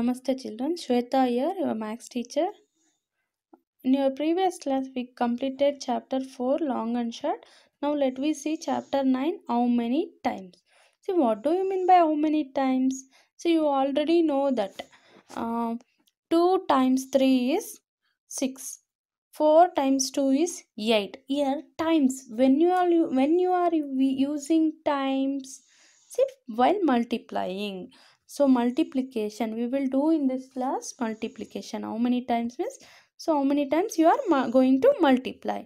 Namaste children, Shweta here, your max teacher. In your previous class, we completed chapter 4, long and short. Now let me see chapter 9, how many times. See, what do you mean by how many times? See, you already know that uh, 2 times 3 is 6. 4 times 2 is 8. Here, times. When you are, when you are using times, see, while multiplying so multiplication we will do in this class multiplication how many times means so how many times you are going to multiply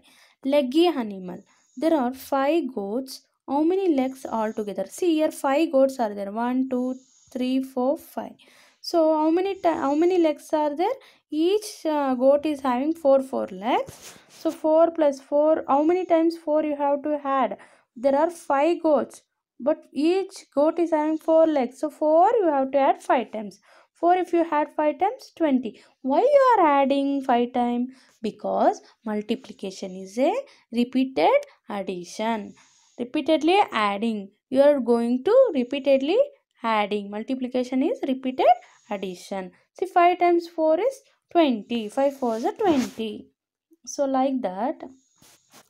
leggy animal there are five goats how many legs altogether see here five goats are there one two three four five so how many how many legs are there each uh, goat is having four four legs so four plus four how many times four you have to add there are five goats but each goat is having four legs so four you have to add five times four if you had five times 20 why you are adding five time because multiplication is a repeated addition repeatedly adding you are going to repeatedly adding multiplication is repeated addition see 5 times 4 is 20 5 4 is 20 so like that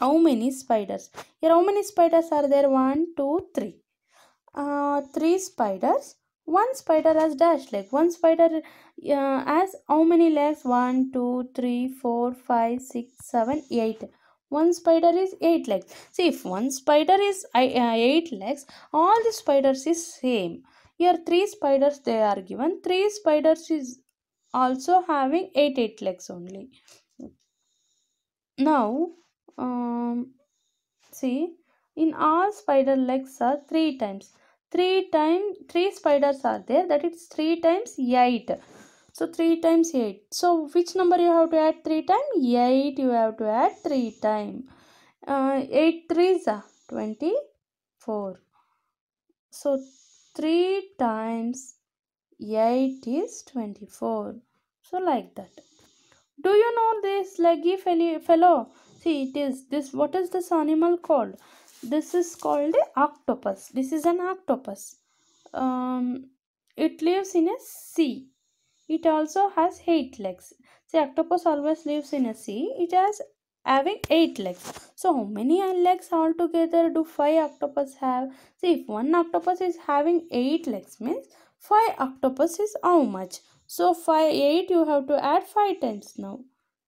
how many spiders here how many spiders are there one two three uh, three spiders one spider has dash leg one spider uh, has how many legs one two three four five six seven eight one spider is eight legs see if one spider is uh, eight legs all the spiders is same here three spiders they are given three spiders is also having eight eight legs only now um, see in all spider legs are three times three times three spiders are there that is three times eight so 3 times 8 so which number you have to add 3 times 8 you have to add 3 times. uh, 8 3 is uh, 24 so 3 times 8 is 24 so like that do you know this leggy fellow see it is this what is this animal called this is called octopus this is an octopus um, it lives in a sea it also has eight legs see octopus always lives in a sea it has having eight legs so how many legs altogether do five octopus have see if one octopus is having eight legs means five octopus is how much so five eight you have to add five times now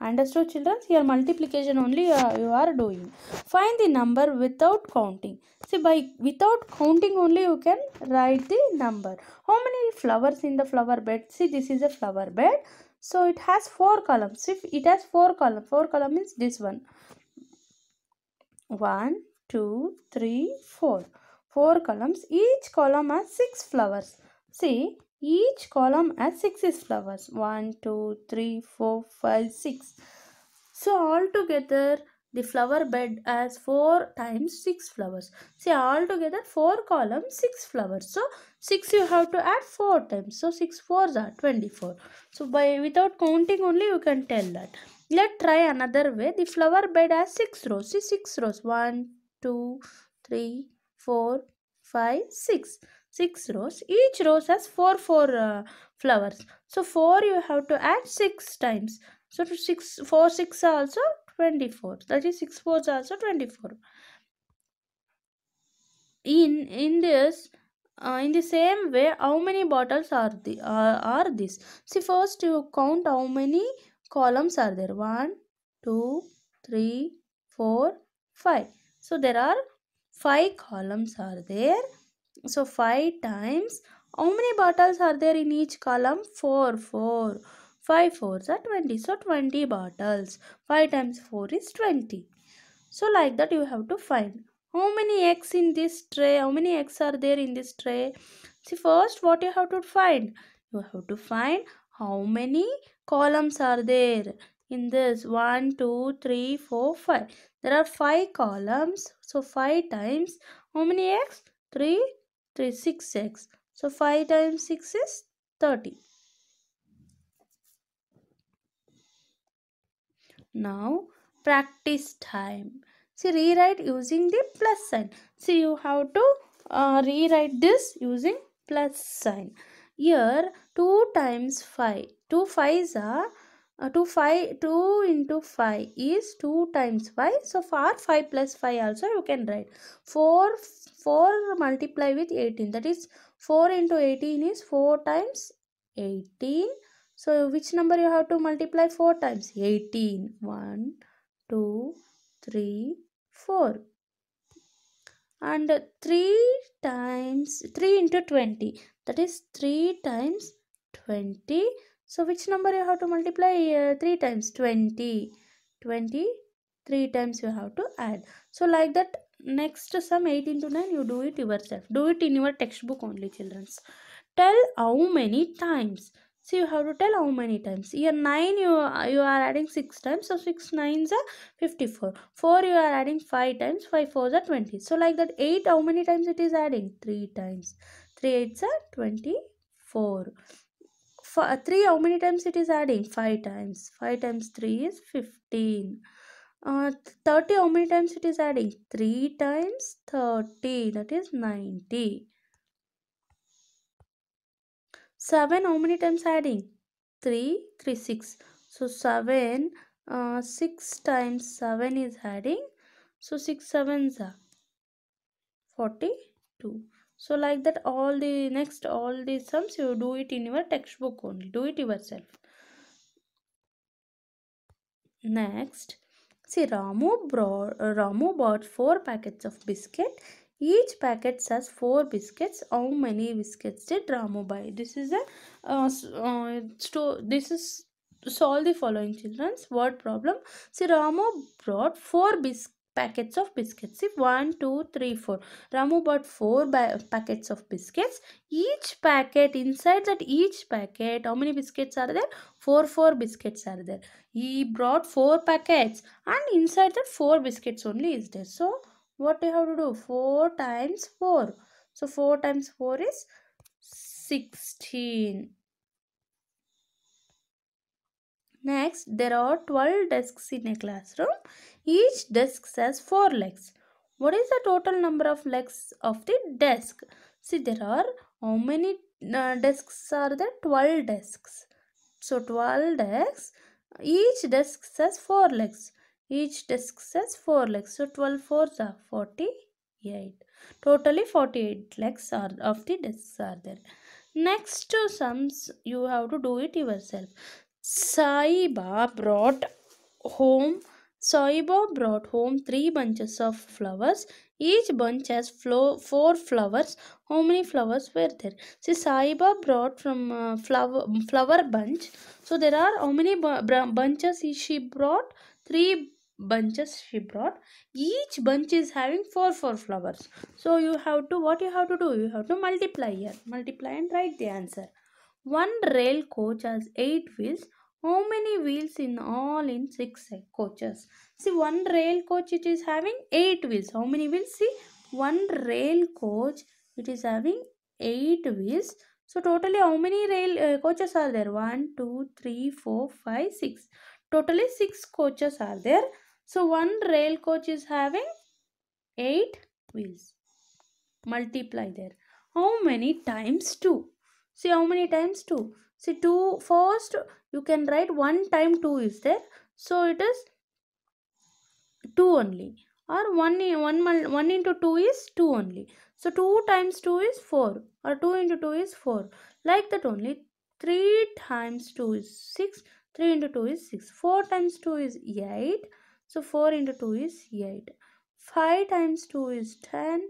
Understood children? Here multiplication only uh, you are doing. Find the number without counting. See by without counting only you can write the number. How many flowers in the flower bed? See this is a flower bed. So it has four columns. If it has four columns, four columns means this one. One, two, three, four. Four columns. Each column has six flowers. See each column has 6 flowers. 1, 2, 3, 4, 5, 6. So altogether the flower bed has 4 times 6 flowers. See altogether 4 columns 6 flowers. So 6 you have to add 4 times. So 6 4s are 24. So by without counting only you can tell that. Let's try another way. The flower bed has 6 rows. See 6 rows. 1, 2, 3, 4, 5, 6. 6 rows. Each row has 4 4 uh, flowers. So 4 you have to add 6 times. So six four six six, 4 6 also 24. That is 6 4 also 24. In, in this uh, in the same way how many bottles are the uh, are this see first you count how many columns are there One, two, three, four, five. so there are 5 columns are there so 5 times. How many bottles are there in each column? 4, 4. 5 4 are 20. So 20 bottles. 5 times 4 is 20. So like that you have to find. How many eggs in this tray? How many eggs are there in this tray? See first what you have to find? You have to find how many columns are there in this 1 2 3 4 5 there are 5 columns so 5 times how many x 3 3 6x. So 5 times 6 is 30. Now practice time. See rewrite using the plus sign. See you have to uh, rewrite this using plus sign. Here 2 times 5. 2 5s are uh, 2 5 2 into 5 is 2 times 5 so far 5 plus 5 also you can write 4 4 multiply with 18 that is 4 into 18 is 4 times 18 so which number you have to multiply 4 times 18 1 2 3 4 and 3 times 3 into 20 that is 3 times 20 so which number you have to multiply uh, 3 times 20. 20 3 times you have to add. So like that next sum 18 to 9 you do it yourself. Do it in your textbook only childrens. Tell how many times. So you have to tell how many times. Here 9 you, you are adding 6 times. So 6 9s are 54. 4 you are adding 5 times. 5 4s are 20. So like that 8 how many times it is adding? 3 times. 3 are 24. F 3 how many times it is adding 5 times 5 times 3 is 15 uh, 30 how many times it is adding 3 times 30 that is 90 7 how many times adding 3 3 6 so 7 uh, 6 times 7 is adding so 6 7s are 42 so like that all the next all the sums you do it in your textbook only do it yourself next see ramu brought uh, ramu bought four packets of biscuit each packet has four biscuits how many biscuits did ramu buy this is a uh, uh, this is solve the following children's word problem see ramu brought four biscuits packets of biscuits. See, 1, 2, 3, 4. Ramu bought 4 packets of biscuits. Each packet, inside that each packet, how many biscuits are there? 4, 4 biscuits are there. He brought 4 packets and inside that 4 biscuits only is there. So, what you have to do? 4 times 4. So, 4 times 4 is 16. Next, there are 12 desks in a classroom. Each desk has 4 legs. What is the total number of legs of the desk? See, there are how many uh, desks are there? 12 desks. So, 12 desks. Each desk has 4 legs. Each desk has 4 legs. So, 12 fours are 48. Totally 48 legs are of the desks are there. Next two sums, you have to do it yourself. Saiba brought home Saiba brought home three bunches of flowers. Each bunch has four flowers. How many flowers were there? See, Saiba brought from uh, flower flower bunch. So there are how many bunches she brought? Three bunches she brought. Each bunch is having four four flowers. So you have to what you have to do? You have to multiply here. Multiply and write the answer. One rail coach has 8 wheels. How many wheels in all in 6 coaches? See, one rail coach it is having 8 wheels. How many wheels? See, one rail coach it is having 8 wheels. So, totally how many rail uh, coaches are there? One, two, three, four, five, six. Totally 6 coaches are there. So, one rail coach is having 8 wheels. Multiply there. How many times 2? see how many times 2 see 2 first you can write 1 time 2 is there so it is 2 only or 1, 1, 1 into 2 is 2 only so 2 times 2 is 4 or 2 into 2 is 4 like that only 3 times 2 is 6 3 into 2 is 6 4 times 2 is 8 so 4 into 2 is 8 5 times 2 is 10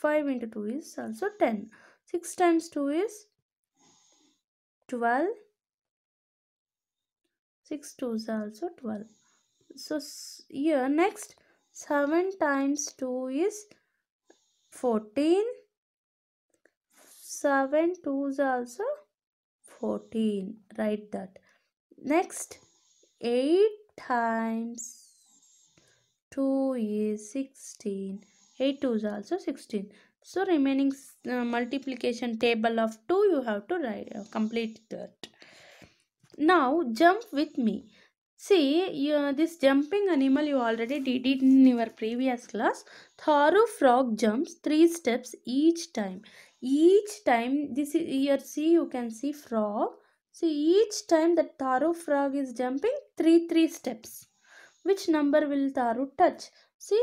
5 into 2 is also 10. 6 times 2 is 12. 6 2s are also 12. So here next 7 times 2 is 14. 7 2s are also 14. Write that. Next 8 times 2 is 16 2 is also 16 so remaining uh, multiplication table of 2 you have to write uh, complete that now jump with me see you, uh, this jumping animal you already did it in your previous class thorough frog jumps three steps each time each time this is here see you can see frog so each time that thorough frog is jumping three three steps which number will Taru touch? See,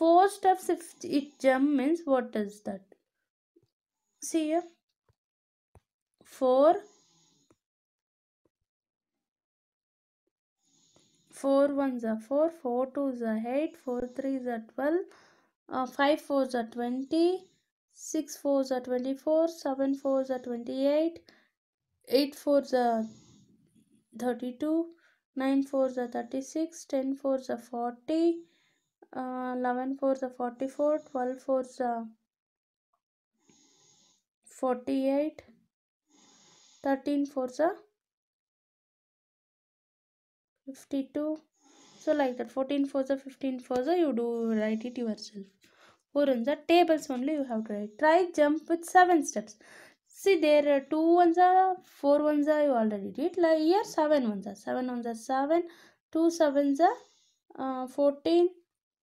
four steps if it jump means what is that see here four four ones are four four twos are eight four threes are twelve uh, five fours are twenty six fours are twenty four seven fours are twenty eight eight fours are thirty two nine fours are thirty six ten fours are forty uh, 11 for the 44, 12 for the 48, 13 eight thirteen 52. so like that 14 for the 15 for the you do write it yourself or on tables only you have to write try jump with seven steps see there are two ones are four ones are you already did like here seven ones are seven ones are seven two sevens are uh, 14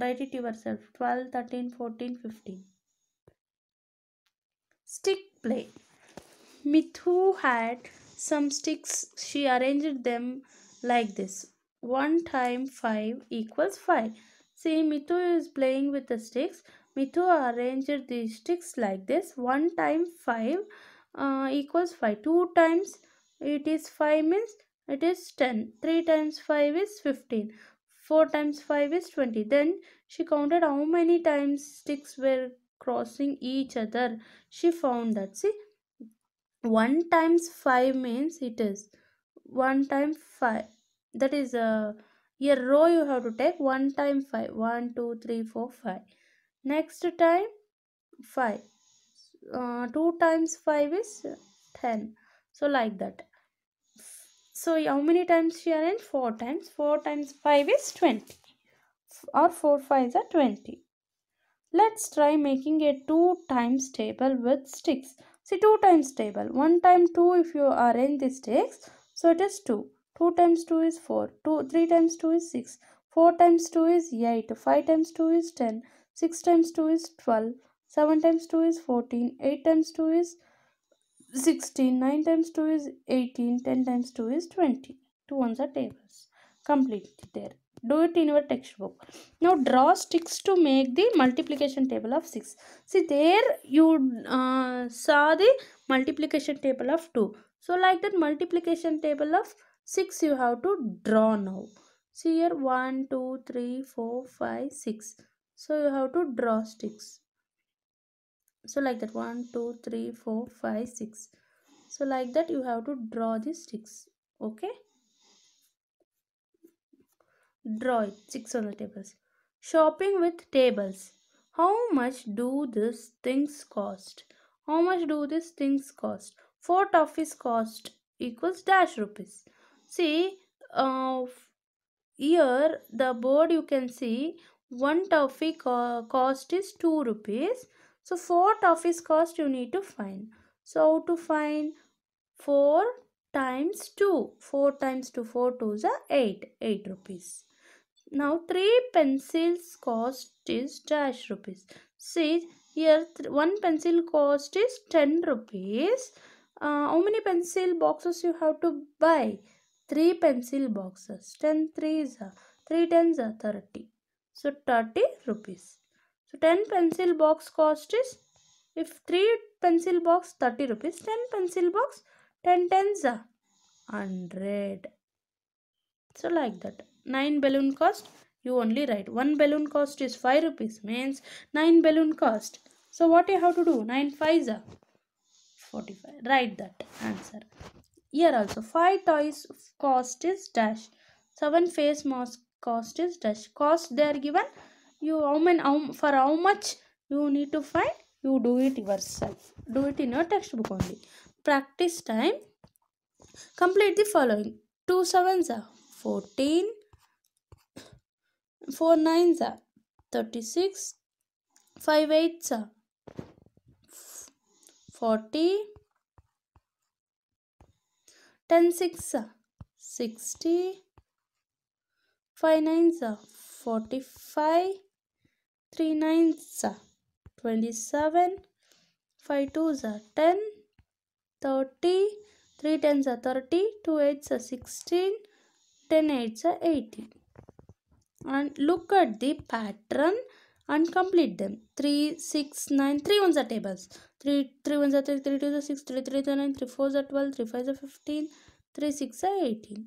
write it yourself 12 13 14 15 stick play mithu had some sticks she arranged them like this 1 time 5 equals 5 see mithu is playing with the sticks mithu arranged the sticks like this 1 time 5 uh, equals 5 2 times it is 5 means it is 10 3 times 5 is 15 4 times 5 is 20. Then she counted how many times sticks were crossing each other. She found that. See, 1 times 5 means it is 1 times 5. That is a uh, a row you have to take 1 time 5. 1, 2, 3, 4, 5. Next time 5. Uh, 2 times 5 is 10. So like that. So how many times she and 4 times. 4 times 5 is 20 or 4 5 are 20. Let's try making a 2 times table with sticks. See 2 times table. 1 time 2 if you arrange the sticks. So it is 2. 2 times 2 is 4. 2, 3 times 2 is 6. 4 times 2 is 8. 5 times 2 is 10. 6 times 2 is 12. 7 times 2 is 14. 8 times 2 is 16 9 times 2 is 18 10 times 2 is 20 ones are tables complete there do it in your textbook now draw sticks to make the multiplication table of 6 see there you uh, saw the multiplication table of 2 so like that multiplication table of 6 you have to draw now see here 1 2 3 4 5 6 so you have to draw sticks so like that one two three four five six so like that you have to draw these sticks okay draw it six on the tables shopping with tables how much do these things cost how much do these things cost four toffees cost equals dash rupees see uh, here the board you can see one toffee co cost is 2 rupees so, four office cost you need to find. So, how to find 4 times 2. 4 times 2, 4 2s are 8. 8 rupees. Now, 3 pencils cost is dash rupees. See, here one pencil cost is 10 rupees. Uh, how many pencil boxes you have to buy? 3 pencil boxes. 10 3s are 3 tens are 30. So, 30 rupees. So 10 pencil box cost is if 3 pencil box 30 rupees 10 pencil box 10 tens are 100. So like that 9 balloon cost you only write 1 balloon cost is 5 rupees means 9 balloon cost. So what you have to do 9 5 are 45 write that answer. Here also 5 toys cost is dash 7 face mask cost is dash cost they are given you how many how, for how much you need to find you do it yourself do it in your textbook only practice time complete the following 2 sevens are 14 4 nines are 36 5 eights are 40 10 6 are 60 5 nines are 45 3 nines are 27, 5 twos are 10, 30, 3 tens are 30, 2 eights are 16, 10 eights are 18. And look at the pattern and complete them. 3, 6, 9, 3 ones are tables. 3, 3 ones are 3, 3 twos are 6, 3 3 are 9, 3 fours are 12, 3 fives are 15, 3 6 are 18.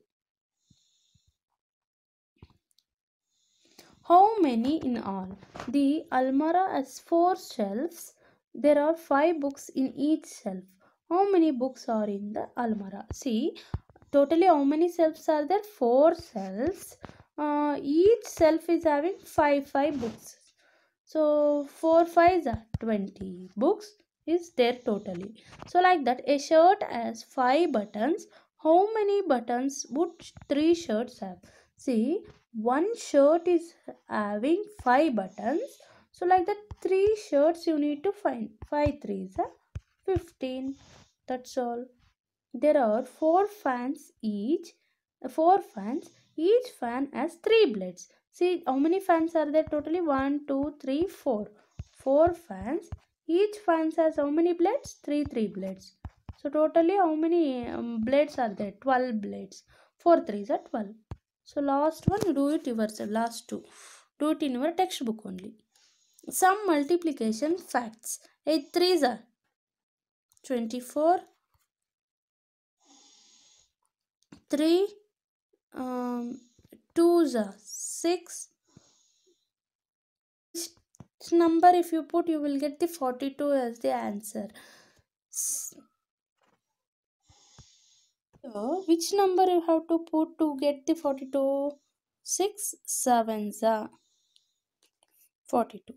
How many in all? The almirah has four shelves. There are five books in each shelf. How many books are in the almirah? See, totally how many shelves are there? Four shelves. Uh, each shelf is having five five books. So, 4 5 are 20 books is there totally. So, like that a shirt has 5 buttons. How many buttons would 3 shirts have? See, one shirt is having five buttons so like that three shirts you need to find five threes are 15 that's all there are four fans each four fans each fan has three blades see how many fans are there totally one two three four four fans each fans has how many blades three three blades so totally how many um, blades are there 12 blades 4 3s are 12 so last one, do it yourself. Last two, do it in your textbook only. Some multiplication facts. 8 3 are 24, 3, um, are 6. number if you put, you will get the 42 as the answer. So which number you have to put to get the 42? 6 7, 42.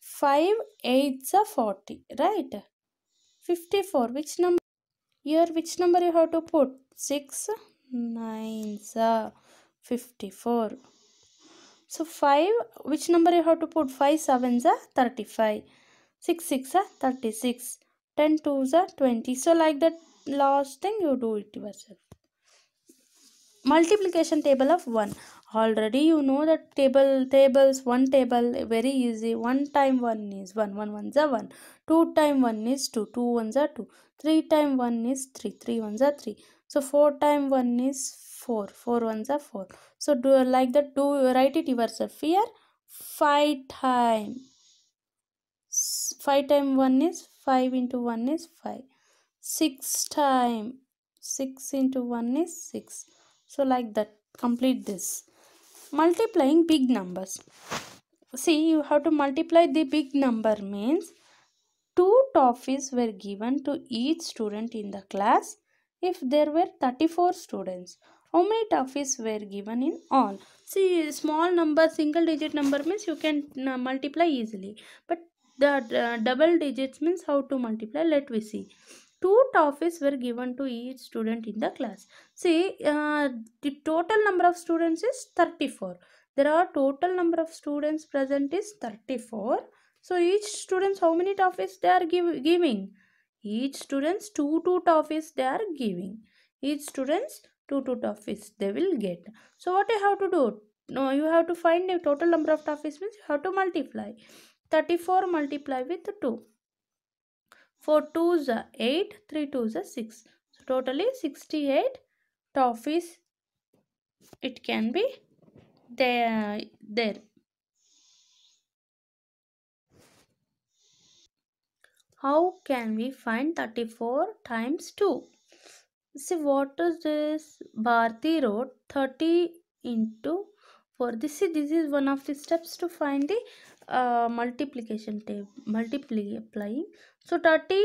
5 8, 40, right? 54. Which number? Here which number you have to put? 6 nine 54. So 5, which number you have to put? 5 seven 35. 6 6 36. 10 2, 20. So like that last thing you do it yourself multiplication table of 1 already you know that table tables one table very easy one time one is one one ones are one two time one is two two ones are two three time one is three three ones are three so four time one is four four ones are four so do like that do write it yourself here five time five time one is five into one is five 6 time 6 into 1 is 6 so like that complete this multiplying big numbers see you have to multiply the big number means two toffees were given to each student in the class if there were 34 students how many toffees were given in all see small number single digit number means you can uh, multiply easily but the uh, double digits means how to multiply let we see two trophies were given to each student in the class. See, uh, the total number of students is 34. There are total number of students present is 34. So, each student, how many trophies they are give, giving? Each students 2 2 trophies they are giving. Each students 2 2 trophies they will get. So, what you have to do? No, you have to find the total number of trophies means you have to multiply. 34 multiply with 2. 4 2s are 8, 3 2s are 6. So totally 68 toffees it can be there. there. How can we find 34 times 2? See what is this? Bharti wrote 30 into 4. This, see, this is one of the steps to find the multiplication table multiplying so 30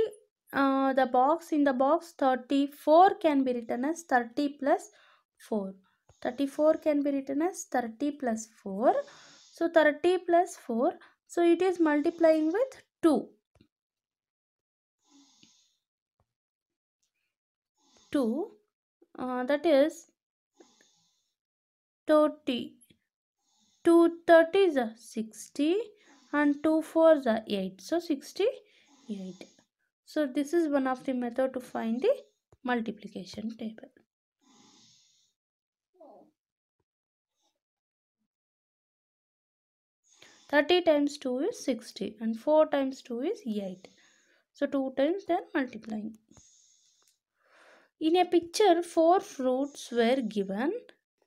uh, the box in the box 34 can be written as 30 plus 4 34 can be written as 30 plus 4 so 30 plus 4 so it is multiplying with 2 2 uh, that is 30 2 30 is 60 and 2 for the 8 so 68 so this is one of the method to find the multiplication table Thirty times two is sixty, and four times two is eight. So two times then multiplying. In a picture, four fruits were given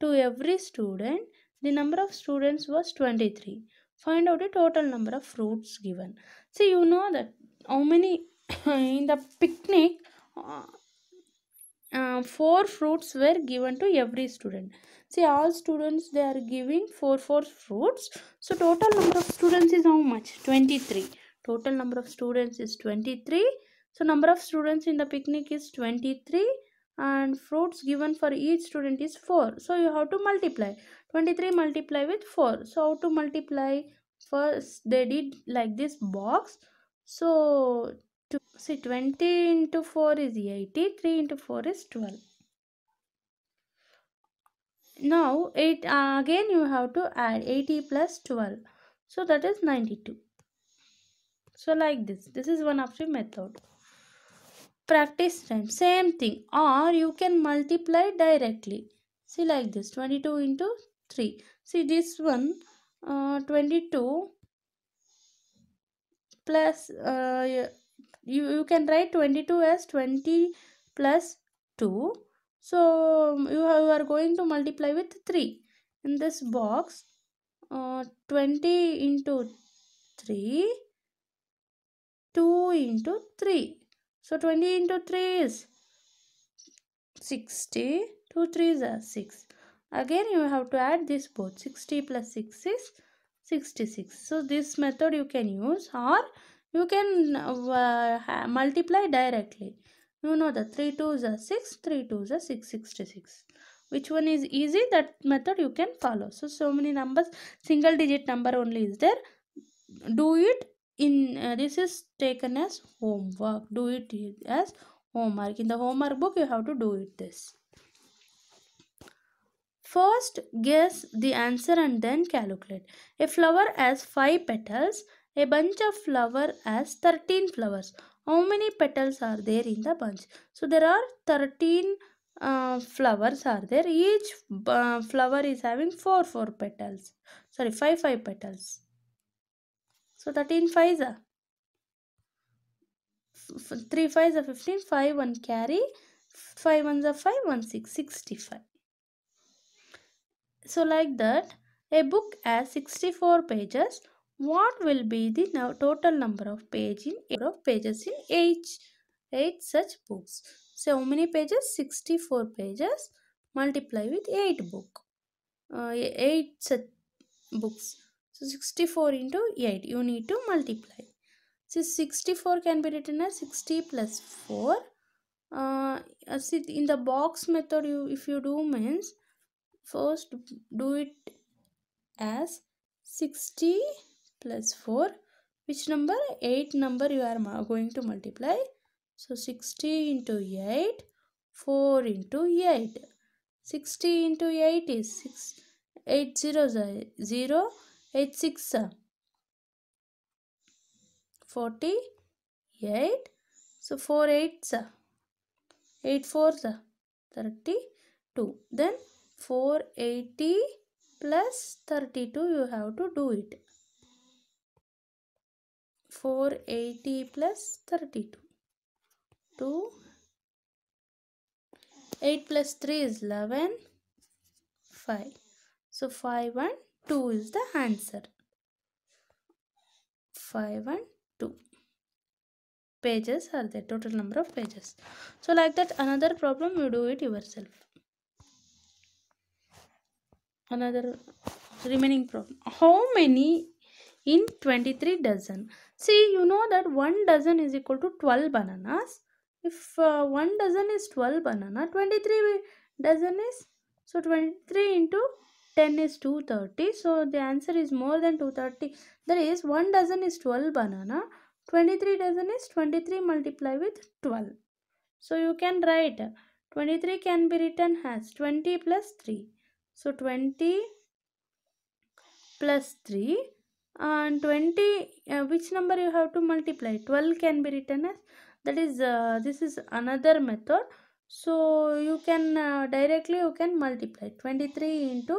to every student. The number of students was twenty-three. Find out the total number of fruits given. See, you know that how many in the picnic, uh, uh, four fruits were given to every student. See, all students they are giving four four fruits. So total number of students is how much? Twenty three. Total number of students is twenty three. So number of students in the picnic is twenty three and fruits given for each student is 4 so you have to multiply 23 multiply with 4 so how to multiply first they did like this box so to see 20 into 4 is 80 3 into 4 is 12 now it uh, again you have to add 80 plus 12 so that is 92 so like this this is one option method practice time same thing or you can multiply directly see like this 22 into 3 see this one uh, 22 plus uh, you, you can write 22 as 20 plus 2 so um, you, are going to multiply with 3 in this box uh, 20 into 3 2 into 3 so 20 into 3 is 60. 2 3s are 6. Again you have to add this both. 60 plus 6 is 66. So this method you can use or you can uh, multiply directly. You know the 3 2s are 6, 3 2s are 6, 66. Which one is easy? That method you can follow. So, so many numbers, single digit number only is there. Do it in uh, this is taken as homework do it as homework in the homework book you have to do it this first guess the answer and then calculate a flower has 5 petals a bunch of flower has 13 flowers how many petals are there in the bunch so there are 13 uh, flowers are there each uh, flower is having 4 4 petals sorry 5 5 petals so 13 5s are 3 5s are 15, 5 1 carry, 5 1s are 5, 1 6, 65. So like that, a book has 64 pages. What will be the now total number of, pages in, of pages in each 8 such books? So how many pages? 64 pages multiply with 8 book. Uh, 8 such books. So 64 into 8 you need to multiply. So 64 can be written as 60 plus 4. Uh, uh, see in the box method you if you do means first do it as 60 plus 4 which number 8 number you are going to multiply so 60 into 8 4 into 8 60 into 8 is 6 8 0 0 eight six forty eight so four eights eight four thirty two then four eighty plus thirty two you have to do it four eighty thirty two two 3 is eleven five so 5 one 2 is the answer. 5 and 2 pages are the total number of pages. So like that another problem you do it yourself. Another remaining problem. How many in 23 dozen? See you know that 1 dozen is equal to 12 bananas. If uh, 1 dozen is 12 banana, 23 dozen is so 23 into 10 is 230 so the answer is more than 230 that is 1 dozen is 12 banana 23 dozen is 23 multiply with 12 so you can write 23 can be written as 20 plus 3 so 20 plus 3 and 20 uh, which number you have to multiply 12 can be written as that is uh, this is another method so you can uh, directly you can multiply 23 into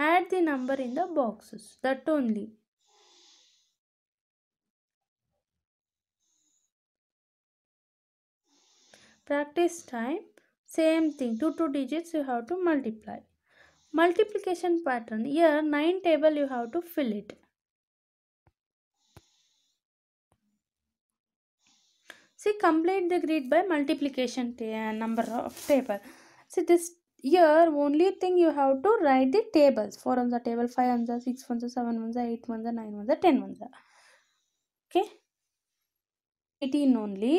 Add the number in the boxes, that only. Practice time, same thing, 2 2 digits you have to multiply. Multiplication pattern, here 9 table you have to fill it. See, complete the grid by multiplication number of table. See, this here only thing you have to write the tables 4 on the table 5 on the 6 on the 7 on the 8 on the 9 on the 10 on the okay 18 only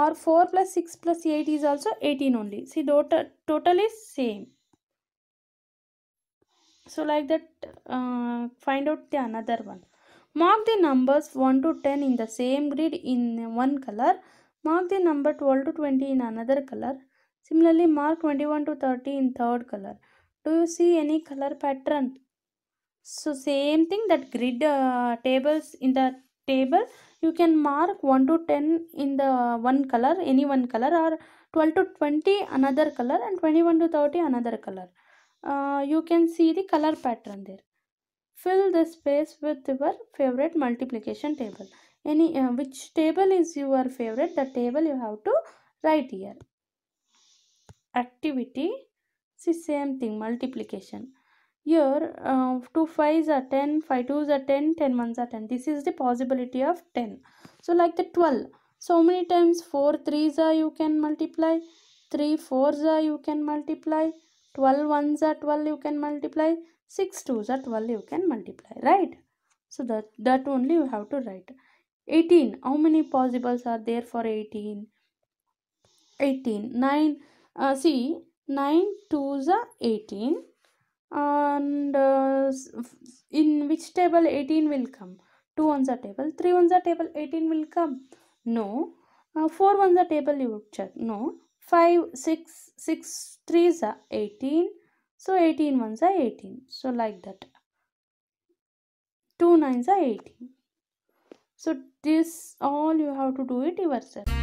or 4 plus 6 plus 8 is also 18 only see total is same so like that uh, find out the another one mark the numbers 1 to 10 in the same grid in one color mark the number 12 to 20 in another color Similarly, mark 21 to 30 in third color. Do you see any color pattern? So same thing that grid uh, tables in the table you can mark 1 to 10 in the one color any one color or 12 to 20 another color and 21 to 30 another color. Uh, you can see the color pattern there. Fill the space with your favorite multiplication table. Any uh, Which table is your favorite? The table you have to write here activity see same thing multiplication here uh, 2 5s are 10 5 2s are 10 10 1s are 10 this is the possibility of 10 so like the 12 so many times 4 3s are you can multiply 3 4s are you can multiply 12 1s are 12 you can multiply 6 2s are 12 you can multiply right so that that only you have to write 18 how many possibles are there for 18 18 9 uh, see 9 2s are 18 and uh, in which table 18 will come 2 ones are table 3 ones are table 18 will come no uh, 4 ones are table you check no 5 6 6 3s are 18 so 18 ones are 18 so like that 2 nines are 18 so this all you have to do it yourself